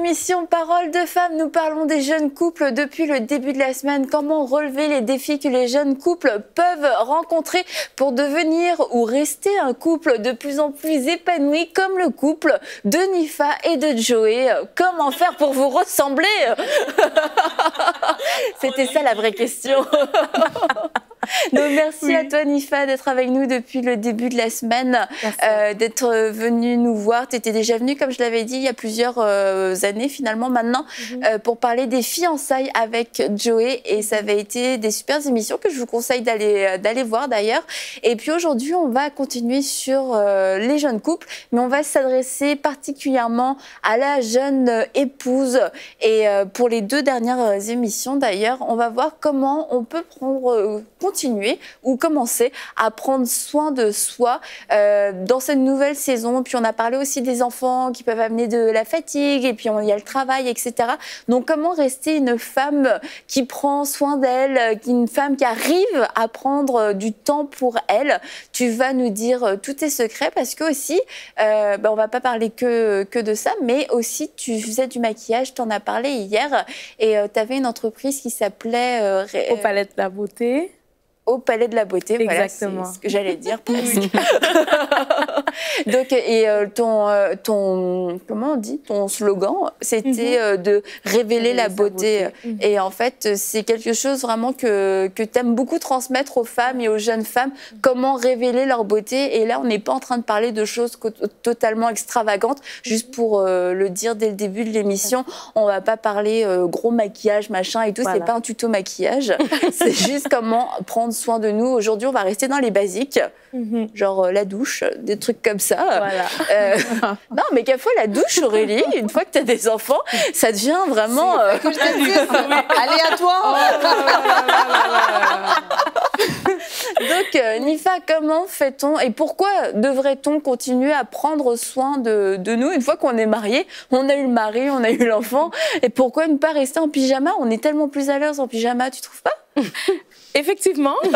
mission Parole de femmes, nous parlons des jeunes couples depuis le début de la semaine. Comment relever les défis que les jeunes couples peuvent rencontrer pour devenir ou rester un couple de plus en plus épanoui, comme le couple de Nifa et de Joey. Comment faire pour vous ressembler C'était ça la vraie question. Donc, merci à toi, Nifa, d'être avec nous depuis le début de la semaine, euh, d'être venue nous voir. Tu étais déjà venue, comme je l'avais dit, il y a plusieurs euh, années, finalement, maintenant, mhm. euh, pour parler des fiançailles avec Joey. Et ça avait été des super émissions que je vous conseille d'aller voir, d'ailleurs. Et puis aujourd'hui, on va continuer sur les jeunes couples, mais on va s'adresser particulièrement à la jeune épouse. Et pour les deux dernières émissions, d'ailleurs, on va voir comment on peut prendre continuer ou commencer à prendre soin de soi euh, dans cette nouvelle saison. Puis on a parlé aussi des enfants qui peuvent amener de la fatigue et puis il y a le travail, etc. Donc comment rester une femme qui prend soin d'elle, euh, une femme qui arrive à prendre euh, du temps pour elle Tu vas nous dire tous tes secrets parce que aussi, euh, ben, on va pas parler que, de ça, mais aussi tu faisais du maquillage, tu en as parlé hier et tu avais une entreprise qui s'appelait... Aux palettes de la beauté au Palais de la Beauté. Exactement. Voilà, c'est ce que j'allais dire Donc, et euh, ton, euh, ton, comment on dit, ton slogan, c'était mhm. euh, de révéler la beauté. Mhm. Et en fait, c'est quelque chose vraiment que, que tu aimes beaucoup transmettre aux femmes et aux jeunes femmes, comment révéler leur beauté. Et là, on n'est pas en train de parler de choses totalement extravagantes, juste mhm. pour le dire dès le début de l'émission. On va pas parler gros maquillage, machin et tout. C'est pas un tuto maquillage. c'est juste comment prendre soin de nous. Aujourd'hui, on va rester dans les basiques, mhm. genre euh, la douche, euh, des trucs comme ça. Euh, non, mais quelle fois la douche, Aurélie, une fois que tu as des enfants, ça devient vraiment. Allez à toi Donc, Nifa, comment fait-on et pourquoi devrait-on continuer à prendre soin de, nous une fois qu'on est marié On a eu le mari, on a eu l'enfant. Et pourquoi ne pas rester en pyjama On est tellement plus à l'aise en pyjama, tu trouves pas Effectivement.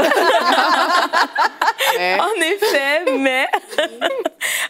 En effet, mais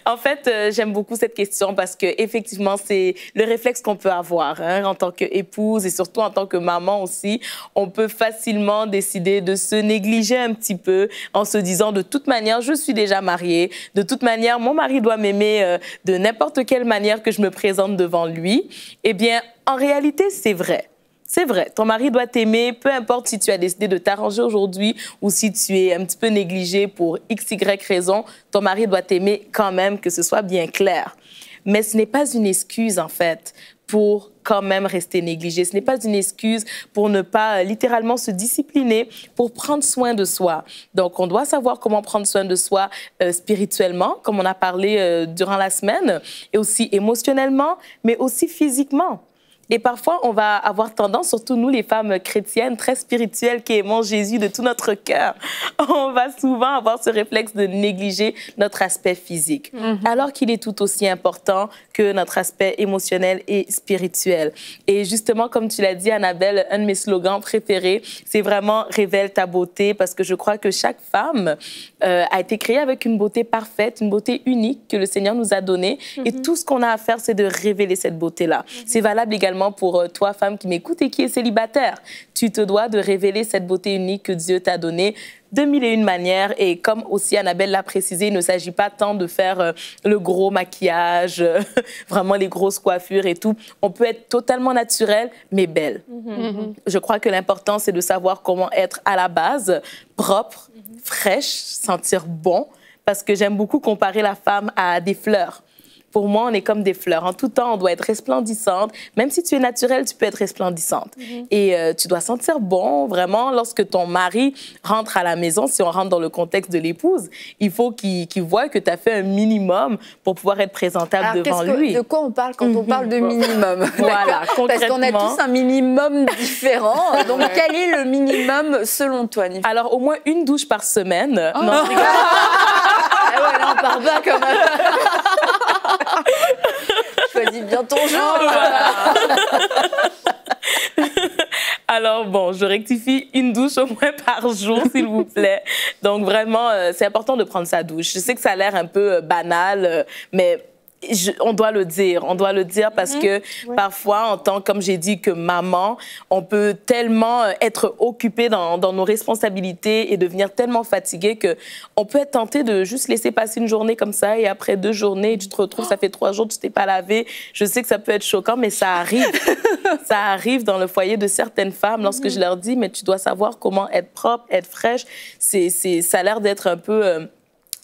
en fait, euh, j'aime beaucoup cette question parce que effectivement, c'est le réflexe qu'on peut avoir hein, en tant qu'épouse et surtout en tant que maman aussi. On peut facilement décider de se négliger un petit peu en se disant de toute manière, je suis déjà mariée. De toute manière, mon mari doit m'aimer euh, de n'importe quelle manière que je me présente devant lui. Eh bien, en réalité, c'est vrai. C'est vrai, ton mari doit t'aimer, peu importe si tu as décidé de t'arranger aujourd'hui ou si tu es un petit peu négligé pour x, y raison, ton mari doit t'aimer quand même, que ce soit bien clair. Mais ce n'est pas une excuse, en fait, pour quand même rester négligé. Ce n'est pas une excuse pour ne pas euh, littéralement se discipliner, pour prendre soin de soi. Donc, on doit savoir comment prendre soin de soi euh, spirituellement, comme on a parlé euh, durant la semaine, et aussi émotionnellement, mais aussi physiquement. Et parfois, on va avoir tendance, surtout nous les femmes chrétiennes très spirituelles qui aimons Jésus de tout notre cœur, on va souvent avoir ce réflexe de négliger notre aspect physique, mhm. alors qu'il est tout aussi important que notre aspect émotionnel et spirituel. Et justement, comme tu l'as dit, Annabelle, un de mes slogans préférés, c'est vraiment Révèle ta beauté, parce que je crois que chaque femme euh, a été créée avec une beauté parfaite, une beauté unique que le Seigneur nous a donnée. Et mhm. tout ce qu'on a à faire, c'est de révéler cette beauté-là. Mhm. C'est valable également pour euh, toi, femme qui m'écoute et qui est célibataire. Tu te dois de révéler cette beauté unique que Dieu t'a donnée de mille et une manières. Et comme aussi Annabelle l'a précisé, il ne s'agit pas tant de faire euh, le gros maquillage, euh, vraiment les grosses coiffures et tout. On peut être totalement naturel, mais belle. Mm-hmm. Mm-hmm. Je crois que l'important, c'est de savoir comment être à la base, propre, mm-hmm. fraîche, sentir bon. Parce que j'aime beaucoup comparer la femme à des fleurs pour moi, on est comme des fleurs. En hein. tout temps, on doit être resplendissante. Même si tu es naturelle, tu peux être resplendissante. Mhm. Et euh, tu dois sentir bon, vraiment, lorsque ton mari rentre à la maison, si on rentre dans le contexte de l'épouse, il faut qu'il voit que tu as fait un minimum pour pouvoir être présentable devant lui. De quoi on parle quand on mhm. parle de minimum Voilà, Parce qu'on a tous un minimum différent. Donc, quel est le minimum selon toi, Alors, au moins une douche par semaine. Oh. Non, ah ouais, on part pas comme Choisis bien ton jour. Alors bon, je rectifie une douche au moins par jour, s'il vous plaît. Donc vraiment, euh, c'est important de prendre sa douche. Je sais que ça a l'air un peu euh, banal, euh, mais on doit le dire, on doit le dire parce mm-hmm. que parfois, en tant, comme j'ai dit, que maman, on peut tellement euh, être occupé dans, nos responsabilités et devenir tellement fatigué que on peut être tenté de juste laisser passer une journée comme ça et après deux journées, tu te retrouves, ça fait trois jours, tu t'es pas lavé. Je sais que ça peut être choquant, mais ça arrive. ça arrive dans le foyer de certaines femmes lorsque mm-hmm. je leur dis, mais tu dois savoir comment être propre, être fraîche. C'est, ça a l'air d'être un peu... Euh,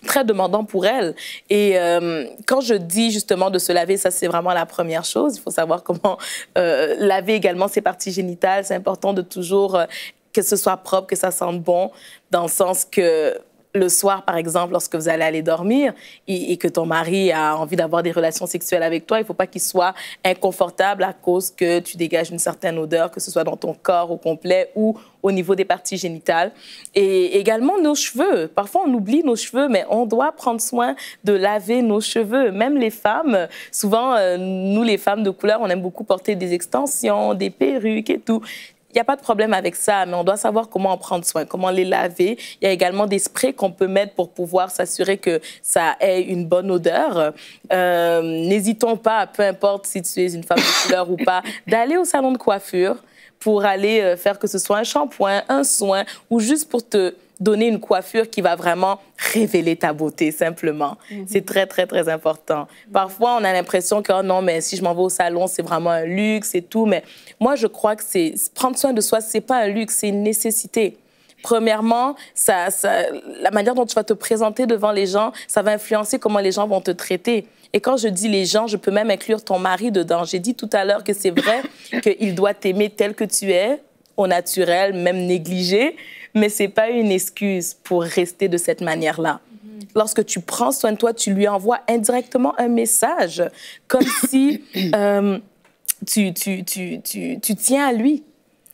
très demandant pour elle. Et euh, quand je dis justement de se laver, ça c'est vraiment la première chose. Il faut savoir comment euh, laver également ses parties génitales. C'est important de toujours euh, que ce soit propre, que ça sente bon, dans le sens que le soir, par exemple, lorsque vous allez aller dormir et, que ton mari a envie d'avoir des relations sexuelles avec toi, il ne faut pas qu'il soit inconfortable à cause que tu dégages une certaine odeur, que ce soit dans ton corps au complet ou au niveau des parties génitales. Et également nos cheveux. Parfois, on oublie nos cheveux, mais on doit prendre soin de laver nos cheveux. Même les femmes, souvent, euh, nous, les femmes de couleur, on aime beaucoup porter des extensions, des perruques et tout il n'y a pas de problème avec ça, mais on doit savoir comment en prendre soin, comment les laver. Il y a également des sprays qu'on peut mettre pour pouvoir s'assurer que ça ait une bonne odeur. Euh, n'hésitons pas, peu importe si tu es une femme de couleur ou pas, d'aller au salon de coiffure pour aller euh, faire que ce soit un shampoing, un soin ou juste pour te donner une coiffure qui va vraiment révéler ta beauté, simplement. Mhm. C'est très, très, très important. Parfois, on a l'impression que, oh non, mais si je m'en vais au salon, c'est vraiment un luxe et tout. Mais moi, je crois que c'est prendre soin de soi, n'est pas un luxe, c'est une nécessité. Premièrement, la manière dont tu vas te présenter devant les gens, ça va influencer comment les gens vont te traiter. Et quand je dis les gens, je peux même inclure ton mari dedans. J'ai dit tout à l'heure que c'est vrai qu'il doit t'aimer tel que tu es, au naturel, même négligé mais c'est pas une excuse pour rester de cette manière-là. Lorsque tu prends soin de toi, tu lui envoies indirectement un message, comme si euh, tu, tu, tu, tu, tiens à lui,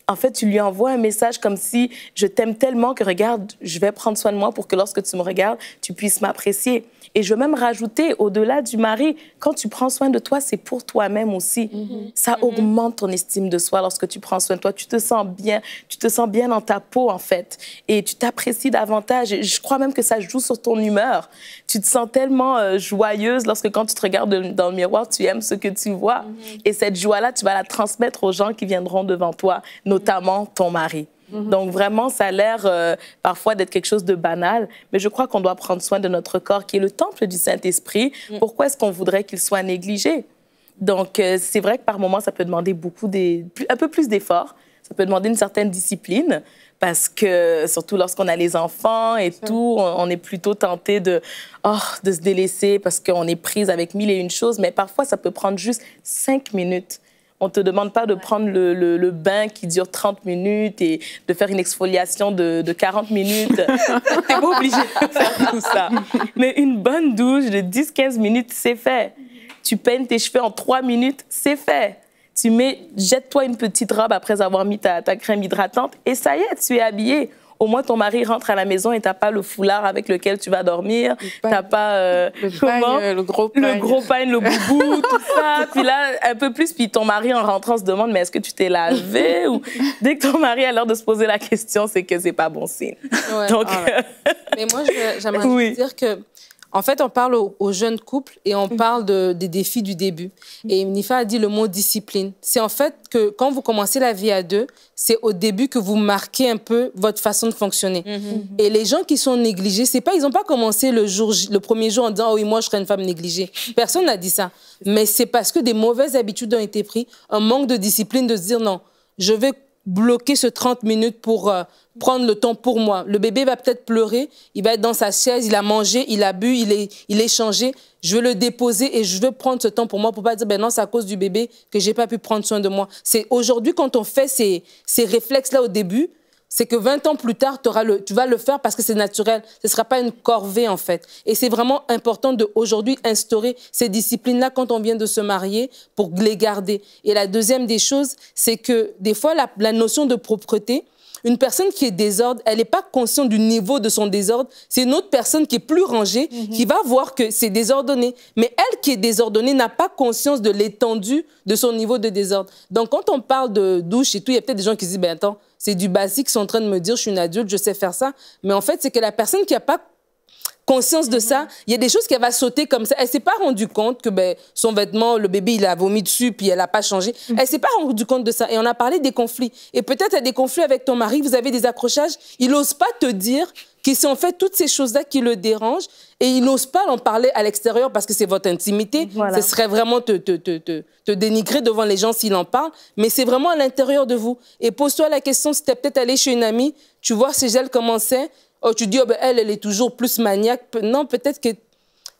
en fait, tu lui envoies un message comme si je t'aime tellement que regarde, je vais prendre soin de moi pour que lorsque tu me regardes, tu puisses m'apprécier. Et je veux même rajouter, au-delà du mari, quand tu prends soin de toi, c'est pour toi-même aussi. Mhm. Ça mhm. augmente ton estime de soi lorsque tu prends soin de toi. Tu te sens bien, tu te sens bien dans ta peau, en fait. Et tu t'apprécies davantage. je crois même que ça joue sur ton humeur. Tu te sens tellement euh, joyeuse lorsque quand tu te regardes dans le miroir, tu aimes ce que tu vois. Mhm. Et cette joie-là, tu vas la transmettre aux gens qui viendront devant toi notamment ton mari. Mhm. Donc vraiment, ça a l'air euh, parfois d'être quelque chose de banal, mais je crois qu'on doit prendre soin de notre corps qui est le temple du Saint-Esprit. Mm. Pourquoi est-ce qu'on voudrait qu'il soit négligé Donc euh, c'est vrai que par moments, ça peut demander beaucoup des, un peu plus d'efforts, ça peut demander une certaine discipline, parce que surtout lorsqu'on a les enfants et tout, on, est plutôt tenté de, oh, de se délaisser parce qu'on est prise avec mille et une choses, mais parfois ça peut prendre juste cinq minutes on ne te demande pas de prendre le, le, bain qui dure 30 minutes et de faire une exfoliation de, de 40 minutes. T'es pas obligé de faire tout ça. Mais une bonne douche de 10-15 minutes, c'est fait. Tu peines tes cheveux en 3 minutes, c'est fait. Tu mets, jette-toi une petite robe après avoir mis ta, ta crème hydratante et ça y est, tu es habillée au moins ton mari rentre à la maison et t'as pas le foulard avec lequel tu vas dormir, t'as pas euh, le, comment le gros pain, le gros le boubou, tout ça. puis là, un peu plus, puis ton mari en rentrant se demande mais est-ce que tu t'es lavé ou dès que ton mari a l'heure de se poser la question, c'est que c'est pas bon signe. Ah euh, mais moi, j'aimerais oui. dire que en fait, on parle aux, jeunes couples et on mm. parle des défis du début. Mm. Et Nifa a dit le mot discipline. C'est en fait que quand vous commencez la vie à deux, c'est au début que vous marquez un peu votre façon de fonctionner. Mm-hmm. Mm-hmm. Et les gens qui sont négligés, c'est pas ils n'ont pas commencé le jour le premier jour en disant oui moi je serai une femme négligée. Personne n'a dit ça. Mais c'est parce que des mauvaises habitudes ont été prises, un manque de discipline de se dire non, je vais bloquer ce 30 minutes pour euh, prendre le temps pour moi. Le bébé va peut-être pleurer, il va être dans sa chaise, il a mangé, il a bu, il est, il est changé. Je veux le déposer et je veux prendre ce temps pour moi pour pas dire, ben non, c'est à cause du bébé que j'ai pas pu prendre soin de moi. C'est aujourd'hui quand on fait ces réflexes-là au début, c'est que 20 ans plus tard, auras le, tu vas le faire parce que c'est naturel. Ce ne sera pas une corvée, en fait. Et c'est vraiment important de instaurer ces disciplines-là quand on vient de se marier pour les garder. Et la deuxième des choses, c'est que des fois, la, notion de propreté, une personne qui est désordre, elle n'est pas consciente du niveau de son désordre. C'est une autre personne qui est plus rangée mhm. qui va voir que c'est désordonné. Mais elle qui est désordonnée n'a pas conscience de l'étendue de son niveau de désordre. Donc quand on parle de douche et tout, il y a peut-être des gens qui disent, ben attends, c'est du basique, ils sont en train de me dire, je suis une adulte, je sais faire ça. Mais en fait, c'est que la personne qui n'a pas conscience de ça, mhm. il y a des choses qu'elle va sauter comme ça. Elle s'est pas rendue compte que ben, son vêtement, le bébé, il a vomi dessus, puis elle n'a pas changé. Elle mhm. ne Elle s'est pas rendue compte de ça. Et on a parlé des conflits. Et peut-être des conflits avec ton mari, vous avez des accrochages. Il n'ose pas te dire qui sont en fait toutes ces choses-là qui le dérangent et il n'ose pas en parler à l'extérieur parce que c'est votre intimité. Ce serait vraiment te, te, te, te, dénigrer devant les gens s'il en parle, mais c'est vraiment à l'intérieur de vous. Et pose-toi la question, si tu es peut-être allé chez une amie, tu vois si elle commençait, oh, tu dis, oh, ben, elle, elle est toujours plus maniaque. Non, peut-être que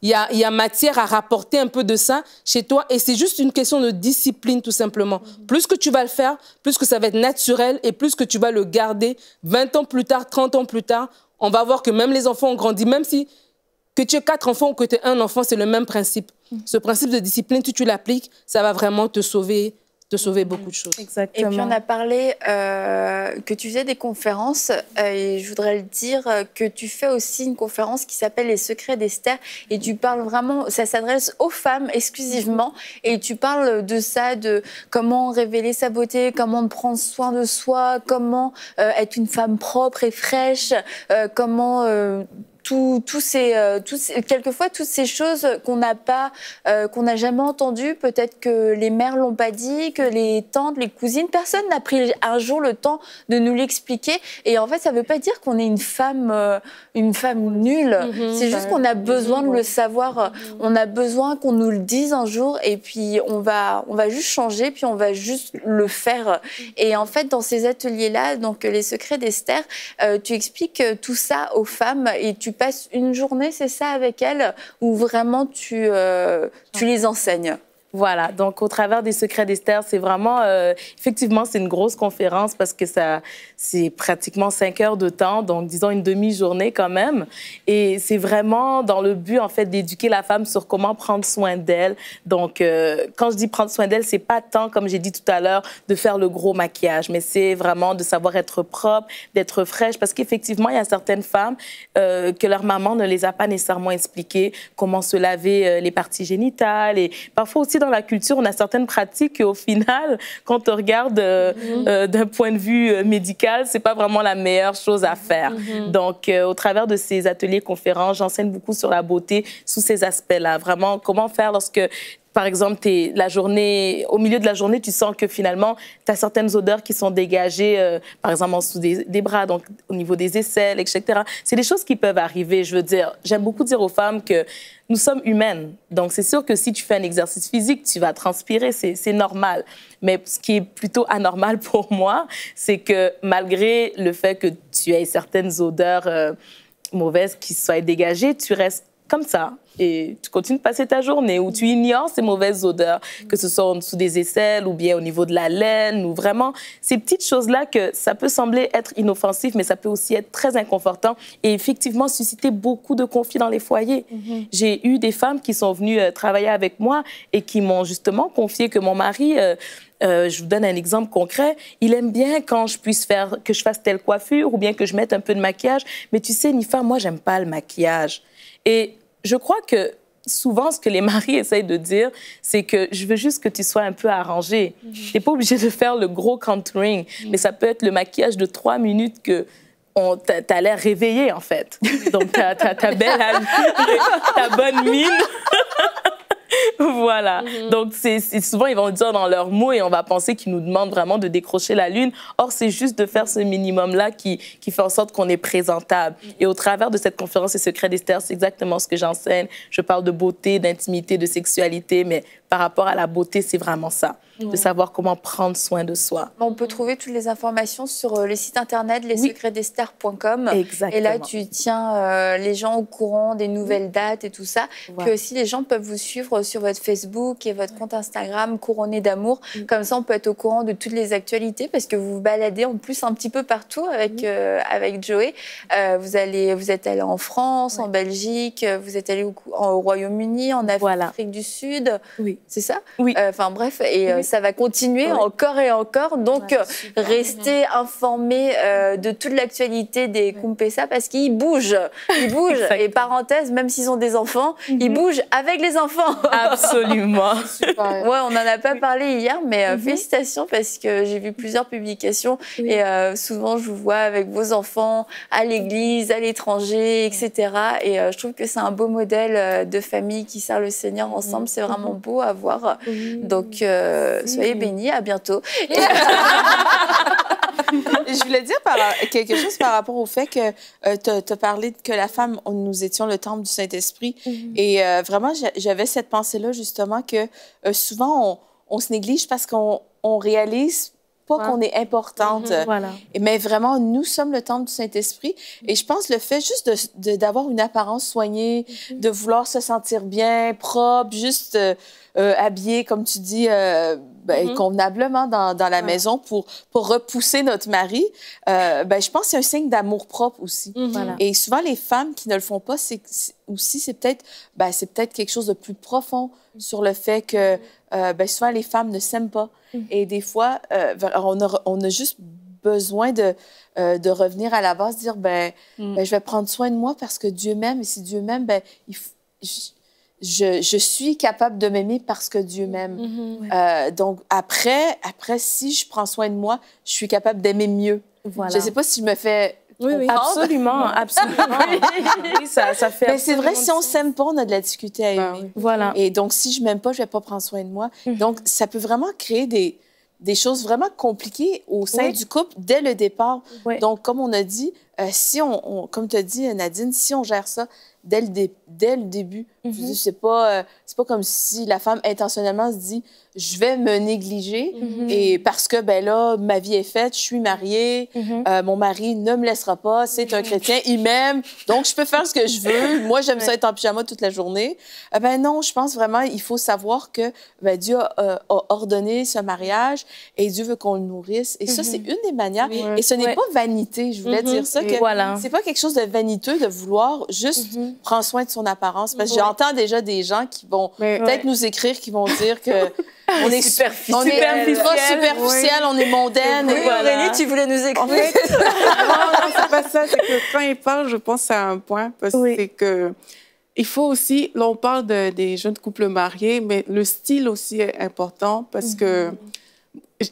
il y, a, il y, a, matière à rapporter un peu de ça chez toi. Et c'est juste une question de discipline, tout simplement. Mm-hmm. Plus que tu vas le faire, plus que ça va être naturel et plus que tu vas le garder 20 ans plus tard, 30 ans plus tard, on va voir que même les enfants ont grandi, même si que tu as quatre enfants ou que tu as un enfant, c'est le même principe. Mm. Ce principe de discipline, si tu l'appliques, ça va vraiment te sauver de sauver beaucoup de choses. Exactement. Et puis on a parlé euh, que tu faisais des conférences euh, et je voudrais le dire euh, que tu fais aussi une conférence qui s'appelle Les secrets d'Esther et tu parles vraiment, ça s'adresse aux femmes exclusivement et tu parles de ça, de comment révéler sa beauté, comment prendre soin de soi, comment être une femme propre et fraîche, comment tout, euh, ces, quelquefois toutes ces choses qu'on n'a pas, euh, qu'on n'a jamais entendues. Peut-être que les mères l'ont pas dit, que les tantes, les cousines, personne n'a pris un jour le temps de nous l'expliquer. Et en fait, ça ne veut pas dire qu'on est une femme, euh, une femme nulle. Mhm. C'est juste bah, qu'on a besoin de le savoir. Mhm. On a besoin qu'on nous le dise un jour. Et puis on va, on va juste changer. Puis on va juste le faire. Et en fait, dans ces ateliers-là, donc les secrets d'Esther, tu expliques tout ça aux femmes et tu passes une journée, c'est ça, avec elles, où vraiment tu, euh, tu les enseignes voilà, donc au travers des secrets d'Esther, c'est vraiment, euh, effectivement, c'est une grosse conférence parce que ça, c'est pratiquement cinq heures de temps, donc disons une demi-journée quand même. Et c'est vraiment dans le but, en fait, d'éduquer la femme sur comment prendre soin d'elle. Donc, euh, quand je dis prendre soin d'elle, c'est pas tant, comme j'ai dit tout à l'heure, de faire le gros maquillage, mais c'est vraiment de savoir être propre, d'être fraîche, parce qu'effectivement, il y a certaines femmes euh, que leur maman ne les a pas nécessairement expliquées, comment se laver euh, les parties génitales et parfois aussi dans la culture, on a certaines pratiques et au final, quand on regarde euh, mhm. euh, d'un point de vue euh, médical, c'est pas vraiment la meilleure chose à faire. Mhm. Donc, au travers de ces ateliers, conférences, j'enseigne beaucoup sur la beauté sous ces aspects-là. Vraiment, comment faire lorsque par exemple, es, la journée, au milieu de la journée, tu sens que finalement, tu as certaines odeurs qui sont dégagées, euh, par exemple, en dessous des, bras, donc au niveau des aisselles, etc. C'est des choses qui peuvent arriver. Je veux dire, j'aime beaucoup dire aux femmes que nous sommes humaines. Donc, c'est sûr que si tu fais un exercice physique, tu vas transpirer, c'est normal. Mais ce qui est plutôt anormal pour moi, c'est que malgré le fait que tu aies certaines odeurs euh, mauvaises qui soient dégagées, tu restes comme ça, et tu continues de passer ta journée où tu ignores ces mauvaises odeurs, que ce soit en dessous des aisselles ou bien au niveau de la laine ou vraiment ces petites choses-là que ça peut sembler être inoffensif, mais ça peut aussi être très inconfortant et effectivement susciter beaucoup de conflits dans les foyers. Mhm. J'ai eu des femmes qui sont venues euh, travailler avec moi et qui m'ont justement confié que mon mari... Euh, euh, je vous donne un exemple concret. Il aime bien quand je puisse faire, que je fasse telle coiffure ou bien que je mette un peu de maquillage. Mais tu sais, Nifa, moi, j'aime pas le maquillage. Et je crois que souvent, ce que les maris essayent de dire, c'est que je veux juste que tu sois un peu arrangée. Mhm. T'es pas obligée de faire le gros contouring, mhm. mais ça peut être le maquillage de trois minutes que t'as l'air réveillée, en fait. Donc, t'as ta belle ta bonne mine. voilà. Mm-hmm. Donc, c'est souvent, ils vont dire dans leurs mots et on va penser qu'ils nous demandent vraiment de décrocher la lune. Or, c'est juste de faire ce minimum-là qui, fait en sorte qu'on est présentable. Mm-hmm. Et au travers de cette conférence, Les secret d'Esther, c'est exactement ce que j'enseigne. Je parle de beauté, d'intimité, de sexualité, mais par rapport à la beauté, c'est vraiment ça de savoir comment prendre soin de soi. On peut trouver toutes les informations sur euh, le site internet lessecretsdesstars.com. Exactement. Et là, tu tiens euh, les gens au courant des nouvelles dates et tout ça. Que Puis aussi, les gens peuvent vous suivre sur votre Facebook et votre compte Instagram couronné d'amour. Comme ça, on peut être au courant de toutes les actualités parce que vous vous baladez en plus un petit peu partout avec, euh, avec Joey. vous, allez, vous êtes allé en France, en Belgique, vous êtes allé au, Royaume-Uni, en Afrique du Sud. Oui. C'est ça Oui. Enfin bref, et ça va continuer encore et encore. Donc, euh, restez informés euh, de toute l'actualité des ouais. Kumpesa parce qu'ils bougent. Ils bougent. et parenthèse, même s'ils ont des enfants, ils mhm. bougent avec les enfants. Absolument. ouais, on n'en a pas parlé hier, mais euh, mhm. félicitations parce que j'ai vu plusieurs publications et souvent je vous vois avec vos enfants à l'église, à l'étranger, etc. Et je trouve que c'est un beau modèle de famille qui sert le Seigneur mhm. ensemble. C'est vraiment beau à voir. Donc, euh, soyez bénis, à bientôt. je voulais dire quelque chose par rapport au fait que euh, tu as, parlé que la femme, nous étions le temple du Saint-Esprit. Mhm. Et euh, vraiment, j'avais cette pensée-là, justement, que souvent, on, se néglige parce qu'on réalise pas ah. qu'on est importante. Mhm. Mais vraiment, nous sommes le temple du Saint-Esprit. Mhm. Et je pense le fait juste d'avoir une apparence soignée, de vouloir se sentir bien, propre, juste euh, habillé comme tu dis, euh, ben, mm-hmm. convenablement dans, la maison pour, pour repousser notre mari, euh, ben, je pense que c'est un signe d'amour propre aussi. Mm-hmm. Et souvent, les femmes qui ne le font pas, c'est aussi, c'est peut-être ben, c'est peut quelque chose de plus profond mm. sur le fait que ben, souvent, les femmes ne s'aiment pas. Mm. Et des fois, on, a, juste besoin de, de, revenir à la base, dire ben, mm. ben, je vais prendre soin de moi parce que Dieu m'aime et si Dieu m'aime, il, faut je, suis capable de m'aimer parce que Dieu m'aime. Mm-hmm. Euh, donc après, après, si je prends soin de moi, je suis capable d'aimer mieux. Je ne sais pas si je me fais oui, oui. Absolument, absolument. ça, fait. Mais c'est vrai, si on s'aime pas, on a de la difficulté à ben aimer. Voilà. Et donc, si je m'aime pas, je ne vais pas prendre soin de moi. Mm-hmm. Donc, ça peut vraiment créer des, des choses vraiment compliquées au sein du couple dès le départ. Donc, comme on a dit, euh, si on, comme tu as dit, Nadine, si on gère ça dès le, dès le début. Mm-hmm. je -hmm. C'est pas, euh, c'est pas comme si la femme intentionnellement se dit je vais me négliger mm-hmm. et parce que ben là ma vie est faite, je suis mariée, mm-hmm. euh, mon mari ne me laissera pas, c'est un chrétien, il m'aime, donc je peux faire ce que je veux. Moi j'aime ça être en pyjama toute la journée. Euh, ben non, je pense vraiment il faut savoir que ben Dieu a, ordonné ce mariage et Dieu veut qu'on le nourrisse et ça c'est une des manières et ce n'est pas vanité, je voulais dire ça que c'est pas quelque chose de vaniteux de vouloir juste prend soin de son apparence. Parce que j'entends déjà des gens qui vont peut-être nous écrire, qui vont dire que on est superficiel, on est superficiel, on est mondaine. et Aurélie, tu voulais nous écrire. non, non c'est pas ça. C'est que quand il parle, je pense à un point, parce c'est que il faut aussi, là, on parle des jeunes couples mariés, mais le style aussi est important parce que mhm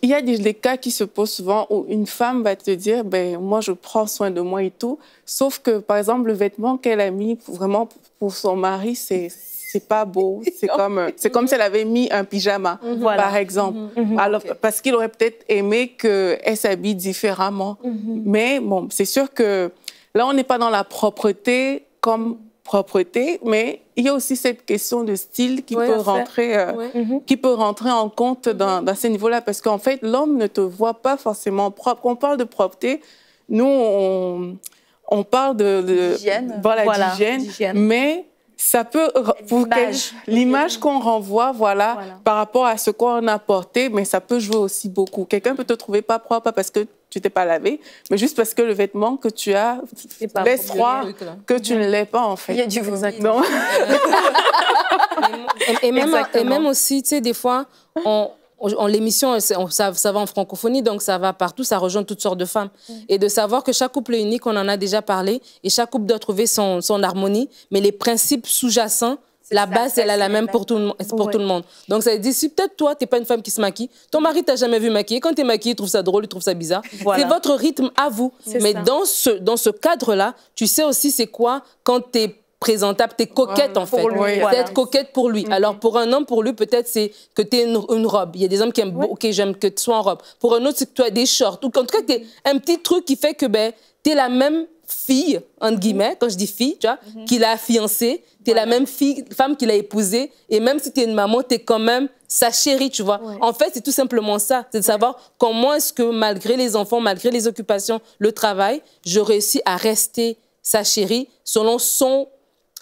il y a des, cas qui se posent souvent où une femme va te dire ben moi je prends soin de moi et tout sauf que par exemple le vêtement qu'elle a mis vraiment pour son mari c'est c'est pas beau c'est comme c'est comme si elle avait mis un pyjama mhm. par exemple mhm. Mhm. alors parce qu'il aurait peut-être aimé qu'elle s'habille différemment mais bon c'est sûr que là on n'est pas dans la propreté comme propreté, mais il y a aussi cette question de style qui, peut, rentrer, euh, mhm. qui peut rentrer en compte dans, dans ces niveaux-là, parce qu'en fait, l'homme ne te voit pas forcément propre. Quand on parle de propreté, nous, on, on parle de... de voilà, voilà d'hygiène, mais ça peut l'image qu'on renvoie, voilà, par rapport à ce qu'on a porté, mais ça peut jouer aussi beaucoup. Quelqu'un peut te trouver pas propre parce que tu t'es pas lavé, mais juste parce que le vêtement que tu as laisse croire que tu ne l'es pas en fait. Il y a du Exactement. et, et même aussi, tu sais, des fois, on, l'émission, ça, ça, va en francophonie, donc ça va partout, ça rejoint toutes sortes de femmes. Mm. Et de savoir que chaque couple est unique, on en a déjà parlé, et chaque couple doit trouver son, harmonie, mais les principes sous-jacents, la base, elle est la même pour tout, le, pour tout le monde. Donc, ça dit, si peut-être toi, t'es pas une femme qui se maquille, ton mari t'a jamais vu maquiller, quand es maquillée, il trouve ça drôle, il trouve ça bizarre. C'est votre rythme à vous. Mais dans ce, dans ce cadre-là, tu sais aussi c'est quoi quand tu t'es présentable, t'es coquette en fait. T'es coquette pour lui. Mm-hmm. Alors pour un homme, pour lui, peut-être c'est que t'es une, une, robe. Il y a des hommes qui aiment, ok, j'aime que tu sois en robe. Pour un autre, c'est que tu as des shorts. Ou en tout cas, t'es mm-hmm. un petit truc qui fait que ben, t'es la même fille, entre guillemets, quand je dis fille, tu vois, mm-hmm. qu'il a fiancée, t'es es la même fille, femme qu'il a épousée. Et même si t'es une maman, t'es quand même sa chérie, tu vois. En fait, c'est tout simplement ça. C'est de savoir comment est-ce que, malgré les enfants, malgré les occupations, le travail, je réussis à rester sa chérie selon son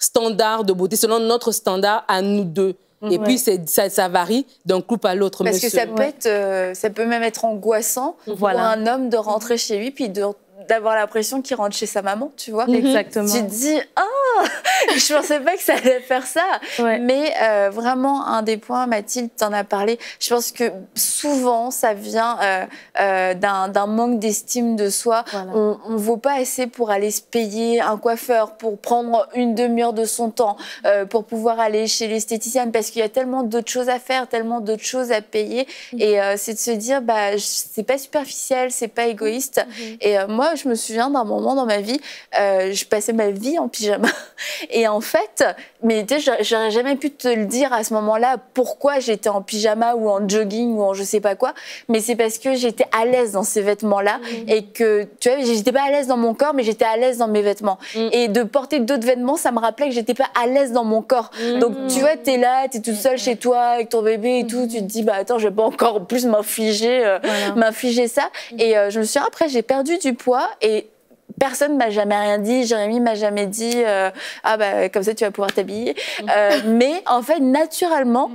standard de beauté, selon notre standard à nous deux. Et puis, ça, ça, varie d'un couple à l'autre. Parce que ça peut, être, euh, ça peut même être angoissant pour un homme de rentrer chez lui puis de d'avoir l'impression qu'il rentre chez sa maman, tu vois. Mhm. Exactement. Tu te dis, oh, je pensais pas que ça allait faire ça. Mais euh, vraiment, un des points, Mathilde en as parlé, je pense que souvent, ça vient euh, euh, d'un manque d'estime de soi. On ne vaut pas assez pour aller se payer un coiffeur, pour prendre une demi-heure de son temps, pour pouvoir aller chez l'esthéticienne, parce qu'il y a tellement d'autres choses à faire, tellement d'autres choses à payer. Mhm. Et c'est de se dire, bah, c'est pas superficiel, c'est pas égoïste. Mhm. Et moi, je me souviens d'un moment dans ma vie, euh, je passais ma vie en pyjama. Et en fait, mais tu sais, j'aurais jamais pu te le dire à ce moment-là pourquoi j'étais en pyjama ou en jogging ou en je sais pas quoi. Mais c'est parce que j'étais à l'aise dans ces vêtements-là mmh. et que, tu vois, j'étais pas à l'aise dans mon corps, mais j'étais à l'aise dans mes vêtements. Mmh. Et de porter d'autres vêtements, ça me rappelait que j'étais pas à l'aise dans mon corps. Mmh. Donc, tu vois, t'es là, t'es toute seule chez toi avec ton bébé et tout. Tu te dis, bah attends, je vais pas encore plus m'infliger, euh, ça. Et euh, je me suis après, j'ai perdu du poids et personne m'a jamais rien dit, Jérémy m'a jamais dit euh, ah bah comme ça tu vas pouvoir t'habiller. Mm. Euh, mais en fait naturellement, mm.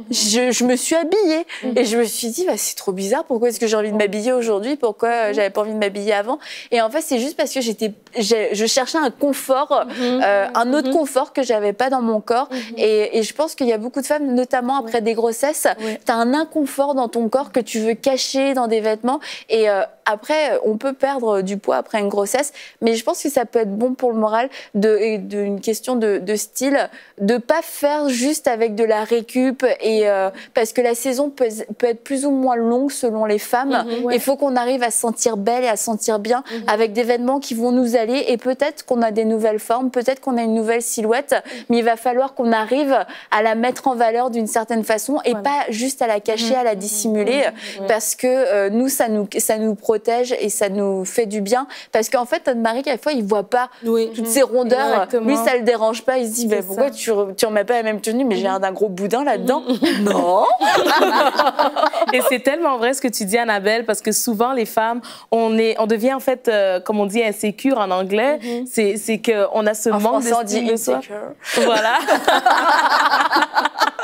je, me suis habillée mm. et je me suis dit bah, c'est trop bizarre, pourquoi est-ce que j'ai envie de m'habiller aujourd'hui, pourquoi euh, j'avais pas envie de m'habiller avant Et en fait c'est juste parce que j'étais je cherchais un confort, mm-hmm. un autre mm-hmm. confort que j'avais pas dans mon corps mm-hmm. et, je pense qu'il y a beaucoup de femmes notamment après des grossesses, tu as un inconfort dans ton corps que tu veux cacher dans des vêtements et après on peut perdre du poids après une grossesse mais je pense que ça peut être bon pour le moral, de, une question de, style, de pas faire juste avec de la récup, et, euh, parce que la saison peut, être plus ou moins longue selon les femmes. Mhm, il faut qu'on arrive à se sentir belle et à se sentir bien mhm. avec des vêtements qui vont nous aller. Et peut-être qu'on a des nouvelles formes, peut-être qu'on a une nouvelle silhouette, mhm. mais il va falloir qu'on arrive à la mettre en valeur d'une certaine façon et pas juste à la cacher, à la dissimuler, parce que euh, nous, ça nous, ça nous protège et ça nous fait du bien. Parce qu'en fait, notre mari à la fois, il voit pas toutes mhm. ces rondeurs. Lui, ça le dérange pas. Il se dit, pourquoi tu, en remets pas la même tenue Mais j'ai un gros boudin là-dedans. Mhm. non Et c'est tellement vrai ce que tu dis, Annabelle, parce que souvent, les femmes, on, est, on devient en fait, euh, comme on dit, insécure en anglais. Mhm. C'est, C'est qu'on a ce manque de de soi. Voilà.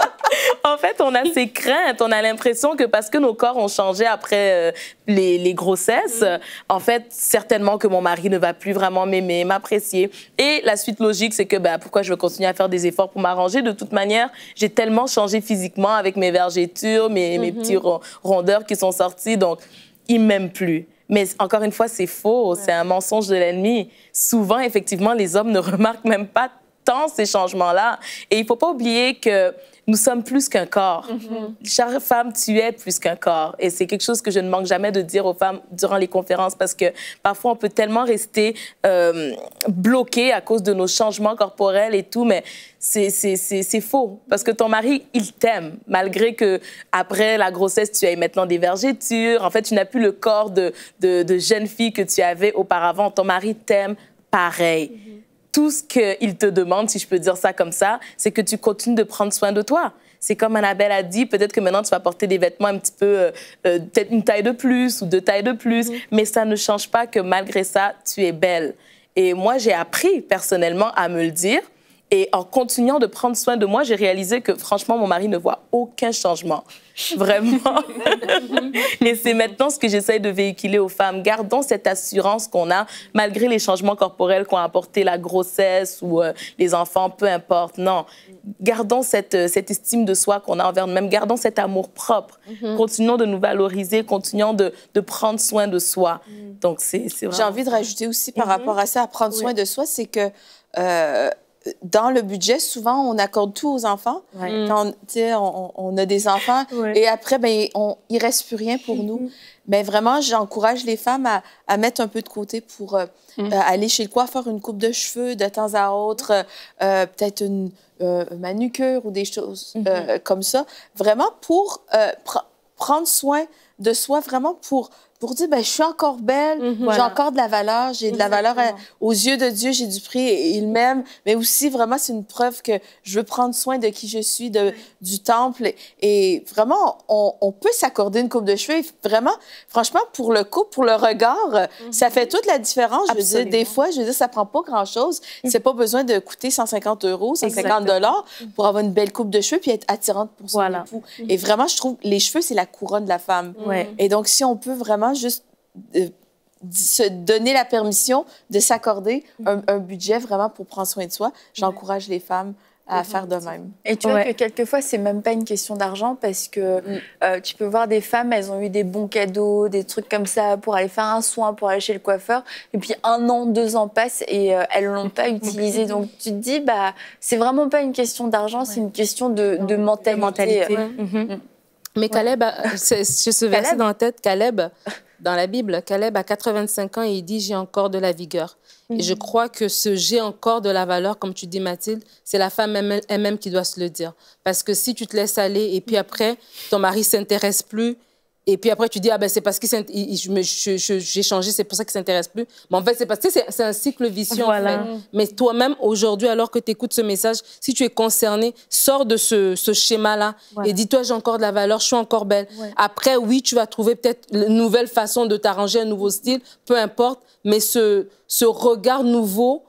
en fait, on a ces craintes. On a l'impression que parce que nos corps ont changé après euh, les, grossesses, mm. en fait, certainement que mon mari ne va plus vraiment m'aimer, m'apprécier. Et la suite logique, c'est que bah, pourquoi je veux continuer à faire des efforts pour m'arranger De toute manière, j'ai tellement changé physiquement avec mes vergetures, mes, mes mm-hmm. petits rondeurs qui sont sortis. Donc, il m'aime plus. Mais encore une fois, c'est faux, c'est un mensonge de l'ennemi. Souvent, effectivement, les hommes ne remarquent même pas tant ces changements-là. Et il ne faut pas oublier que nous sommes plus qu'un corps. Mm-hmm. Chaque femme, tu es plus qu'un corps. Et c'est quelque chose que je ne manque jamais de dire aux femmes durant les conférences parce que parfois on peut tellement rester euh, bloqué à cause de nos changements corporels et tout, mais c'est faux. Parce que ton mari, il t'aime, malgré que après la grossesse, tu aies maintenant des vergetures. En fait, tu n'as plus le corps de, jeune fille que tu avais auparavant. Ton mari t'aime pareil. Mm-hmm tout ce qu'il te demande, si je peux dire ça comme ça, c'est que tu continues de prendre soin de toi. C'est comme Annabelle a dit, peut-être que maintenant tu vas porter des vêtements un petit peu, euh, euh, peut-être une taille de plus ou deux tailles de plus, mais ça ne change pas que malgré ça, tu es belle. Et moi, j'ai appris personnellement à me le dire et en continuant de prendre soin de moi, j'ai réalisé que franchement, mon mari ne voit aucun changement. Vraiment. et c'est maintenant ce que j'essaye de véhiculer aux femmes. Gardons cette assurance qu'on a malgré les changements corporels qu'ont apporté la grossesse ou euh, les enfants, peu importe. Non. Gardons cette, euh, cette estime de soi qu'on a envers nous-mêmes. Gardons cet amour propre. Mhm. Continuons de nous valoriser, continuons de, de prendre soin de soi. Mhm. Donc, c'est J'ai envie de rajouter aussi par mhm. rapport à ça, à prendre soin de soi, c'est que. Euh, dans le budget, souvent, on accorde tout aux enfants. Quand mm. on, on, on, a des enfants et après, ben, on, il ne reste plus rien pour nous. Mais mm-hmm. ben, vraiment, j'encourage les femmes à, à, mettre un peu de côté pour euh, mm. euh, aller chez le coiffeur, une coupe de cheveux de temps à autre, euh, peut-être une manucure ou des choses mm-hmm. comme ça. Vraiment pour prendre soin de soi, vraiment pour pour dire, ben, je suis encore belle, mhm. j'ai encore de la valeur, j'ai de la valeur euh, aux yeux de Dieu, j'ai du prix, il m'aime. Mais aussi, vraiment, c'est une preuve que je veux prendre soin de qui je suis, de, du temple. Et, vraiment, on, peut s'accorder une coupe de cheveux. Et vraiment, franchement, pour le coup, pour le regard, mhm. ça fait toute la différence. Je veux dire, des fois, je veux dire, ça prend pas grand-chose. Mhm. C'est pas besoin de coûter 150 euros, 150 dollars pour avoir une belle coupe de cheveux puis être attirante pour son voilà. Et vraiment, je trouve, les cheveux, c'est la couronne de la femme. Et donc, si on peut vraiment juste euh, se donner la permission de s'accorder mm. un, budget vraiment pour prendre soin de soi. J'encourage les femmes à faire de même. Et tu vois que quelquefois, c'est même pas une question d'argent parce que mm. euh, tu peux voir des femmes, elles ont eu des bons cadeaux, des trucs comme ça pour aller faire un soin, pour aller chez le coiffeur. Et puis un an, deux ans passent et euh, elles l'ont pas utilisé. Mm. Donc tu te dis, bah, c'est vraiment pas une question d'argent, c'est une question de, mentalité. Mais Caleb, je suis versé dans la tête, Caleb, dans la Bible, Caleb a 85 ans et il dit J'ai encore de la vigueur. Et je mhm. crois que ce j'ai encore de la valeur, comme tu dis, Mathilde, c'est la femme elle-même qui doit se le dire. Parce que si tu te laisses aller et puis après, ton mari s'intéresse plus, et puis après, tu dis, ah ben c'est parce que j'ai changé, c'est pour ça qu'il ne s'intéresse plus. Mais en fait, c'est parce que c'est un cycle vicieux. En fait. Mais toi-même, aujourd'hui, alors que tu écoutes ce message, si tu es concerné, sors de ce, ce schéma-là et dis-toi, j'ai encore de la valeur, je suis encore belle. Après, oui, tu vas trouver peut-être une nouvelle façon de t'arranger, un nouveau style, peu importe. Mais ce, ce regard nouveau,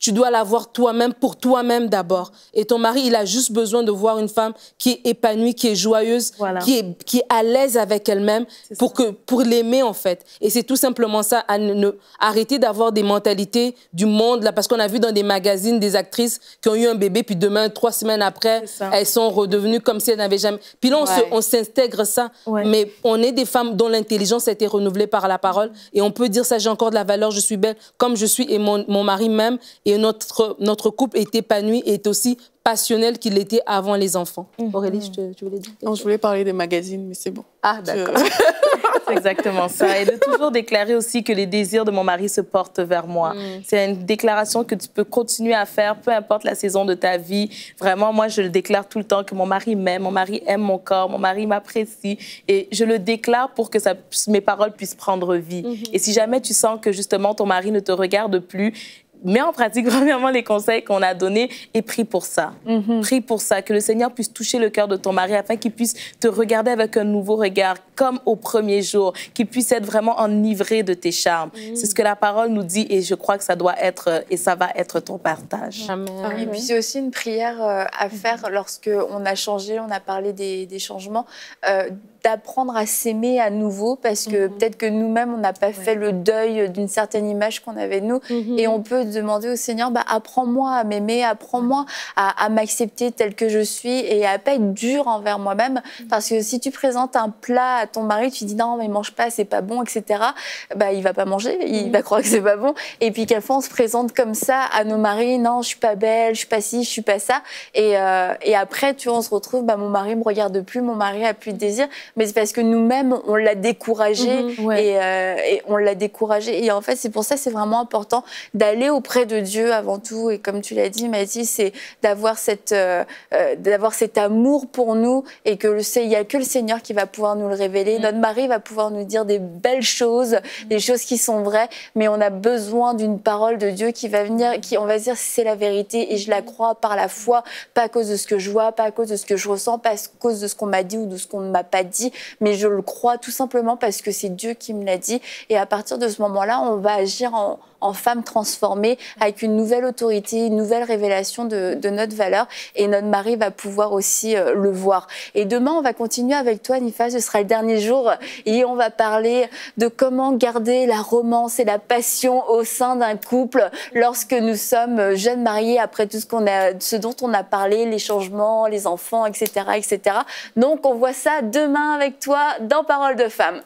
tu dois l'avoir toi-même pour toi-même d'abord. Et ton mari, il a juste besoin de voir une femme qui est épanouie, qui est joyeuse, qui, est, qui est à l'aise avec elle-même pour, que, pour l'aimer en fait. Et c'est tout simplement ça, à ne, arrêter d'avoir des mentalités du monde, là, parce qu'on a vu dans des magazines des actrices qui ont eu un bébé, puis demain, trois semaines après, elles sont redevenues comme si elles n'avaient jamais... Puis là, on s'intègre ça, mais on est des femmes dont l'intelligence a été renouvelée par la parole, et on peut dire ça, j'ai encore de la valeur, je suis belle, comme je suis, et mon, mon mari même et notre, notre couple est épanoui et est aussi passionnel qu'il l'était avant les enfants. Mhm. Aurélie, je te, tu voulais dire Non, je voulais parler des magazines, mais c'est bon. Ah, d'accord. c'est exactement ça. Et de toujours déclarer aussi que les désirs de mon mari se portent vers moi. Mhm. C'est une déclaration que tu peux continuer à faire, peu importe la saison de ta vie. Vraiment, moi, je le déclare tout le temps que mon mari m'aime, mon mari aime mon corps, mon mari m'apprécie. Et je le déclare pour que ça, mes paroles puissent prendre vie. Mhm. Et si jamais tu sens que justement ton mari ne te regarde plus, mets en pratique premièrement les conseils qu'on a donnés et prie pour ça. Mhm. Prie pour ça, que le Seigneur puisse toucher le cœur de ton mari afin qu'il puisse te regarder avec un nouveau regard, comme au premier jour, qu'il puisse être vraiment enivré de tes charmes. Mhm. C'est ce que la parole nous dit et je crois que ça doit être euh, et ça va être ton partage. Ah, et puis c'est aussi une prière euh, à faire mhm. lorsque on a changé, on a parlé des, changements, euh, d'apprendre à s'aimer à nouveau parce que mhm. peut-être que nous-mêmes, on n'a pas fait le deuil d'une certaine image qu'on avait de nous. Mhm. Et on peut demander au Seigneur, bah, apprends-moi à m'aimer, apprends-moi à, m'accepter tel que je suis et à pas être dur envers moi-même. Mhm. Parce que si tu présentes un plat à ton mari, tu dis non, mais mange pas, c'est pas bon, etc., bah, il va pas manger, il va croire que c'est pas bon. Et puis quelquefois, on se présente comme ça à nos maris, non, je suis pas belle, je suis pas ci, je suis pas ça. Et, euh, et après, tu vois, on se retrouve, bah, mon mari me regarde plus, mon mari a plus de désir mais c'est parce que nous-mêmes, on l'a découragé mhm, euh, et, on l'a découragé. Et en fait, c'est pour ça c'est vraiment important d'aller auprès de Dieu avant tout. Et comme tu l'as dit, Mathis, c'est d'avoir cette, euh, euh, d'avoir cet amour pour nous et que le, il n'y a que le Seigneur qui va pouvoir nous le révéler. Mm. Notre mari va pouvoir nous dire des belles choses, mm. des choses qui sont vraies, mais on a besoin d'une parole de Dieu qui va venir, qui on va dire c'est la vérité et je la mm. crois par la foi, pas à cause de ce que je vois, pas à cause de ce que je ressens, pas à cause de ce qu'on m'a dit ou de ce qu'on ne m'a pas dit mais je le crois tout simplement parce que c'est Dieu qui me l'a dit. Et à partir de ce moment-là, on va agir en, en femme transformée avec une nouvelle autorité, une nouvelle révélation de, notre valeur. Et notre mari va pouvoir aussi euh, le voir. Et demain, on va continuer avec toi, Nifa. Ce sera le dernier jour et on va parler de comment garder la romance et la passion au sein d'un couple lorsque nous sommes euh, jeunes mariés après tout ce qu'on a, ce dont on a parlé, les changements, les enfants, etc., etc. Donc, on voit ça demain avec toi dans Parole de femme.